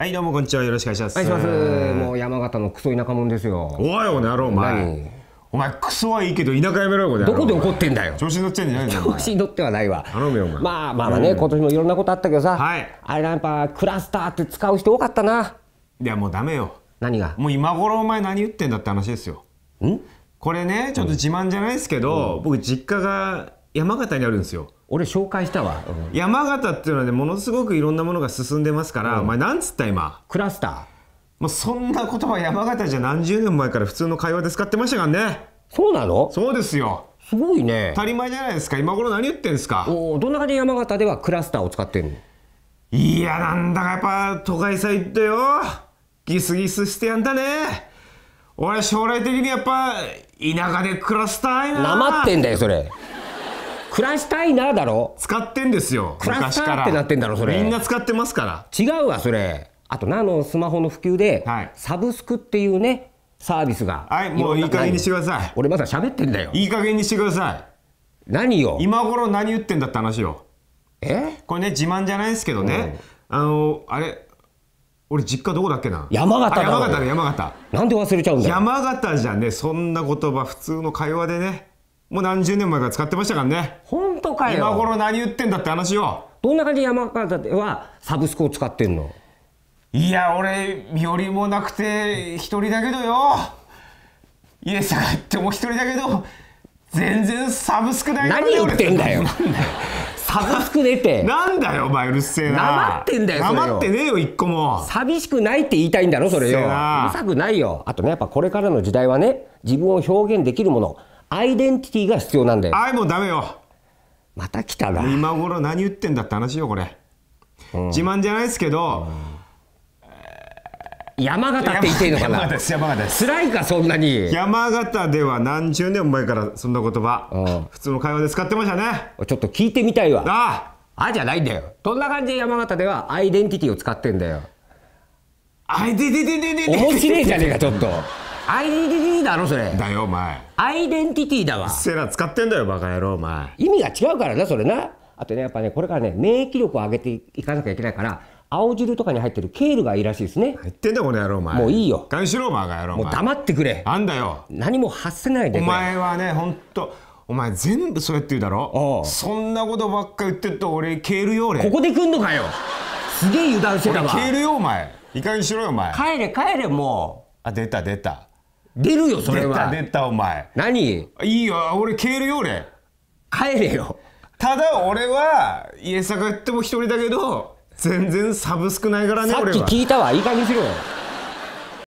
はいどうもこんにちはよろしくお願いします。お願いします。もう山形のクソ田舎もんですよ。おいよの野郎お前何。お前クソはいいけど田舎やめろよこれどこで怒ってんだよ。調子に乗ってんじゃないよ調子に乗ってはないわ。頼むよお前まあまあまあね、今年もいろんなことあったけどさ、はいあれなんかクラスターって使う人多かったな。いやもうダメよ何が？もう今頃お前何言ってんだって話ですようん？これねちょっと自慢じゃないですけど、僕実家が山形にあるんですよ俺紹介したわ、うん、山形っていうのはねものすごくいろんなものが進んでますから、うん、お前なんつった今クラスターもうそんな言葉山形じゃ何十年前から普通の会話で使ってましたからねそうなのそうですよすごいね当たり前じゃないですか今頃何言ってんですかおおどんな感じ山形ではクラスターを使ってるのいやなんだかやっぱ都会さ行ったよギスギスしてやんだね俺将来的にやっぱ田舎でクラスターいななまってんだよそれ暮らしたいなだろ使ってんですよ暮らしたってなってんだろそれみんな使ってますから違うわそれあとなのスマホの普及で、はい、サブスクっていうねサービスがはいもういい加減にしてください俺まだ喋ってんだよいい加減にしてください何よ今頃何言ってんだって話よえこれね自慢じゃないですけどね、うん、あのあれ俺実家どこだっけな山形山形だ山形なんで忘れちゃうんだ山形じゃねそんな言葉普通の会話でねもう何十年前から使ってましたからね本当かよ今頃何言ってんだって話よどんな感じで山形ではサブスクを使ってんのいや俺身寄りもなくて一人だけどよ家下がっても一人だけど全然サブスクない何言ってんだよサブスク出てなんだよお前うるせえななってんだよそってねえよ一個も寂しくないって言いたいんだろそれようるさくないよあとねやっぱこれからの時代はね自分を表現できるものアイデンティティが必要なんだよあいもうダメよまた来たな今頃何言ってんだって話よこれ、うん、自慢じゃないですけど、うん、山形って言っていいのかな山形です山形です辛いかそんなに山形では何十年も前からそんな言葉、うん、普通の会話で使ってましたねちょっと聞いてみたいわああじゃないんだよどんな感じで山形ではアイデンティティを使ってんだよアイデンティティ面白テじゃねえかちょっとアイデンティティだろそれだよお前アイデンティティだわセラ使ってんだよバカ野郎お前意味が違うからなそれなあとねやっぱねこれからね免疫力を上げていかなきゃいけないから青汁とかに入ってるケールがいいらしいですね入ってんだこの野郎お前もういいよガンシローマーが野郎もう黙ってくれあんだよ何も発せないでお前はねほんとお前全部そうやって言うだろそんなことばっか言ってると俺ケールよ俺ここで来んのかよすげえ油断してたわケールよお前いかにしろよお前帰れ帰れもうあ出た出た出るよそれ出たは出たお前何いいよ俺消えるよ俺帰れよただ俺は家探っても一人だけど全然サブ少ないからねさっき聞いたわいい感じにしろよ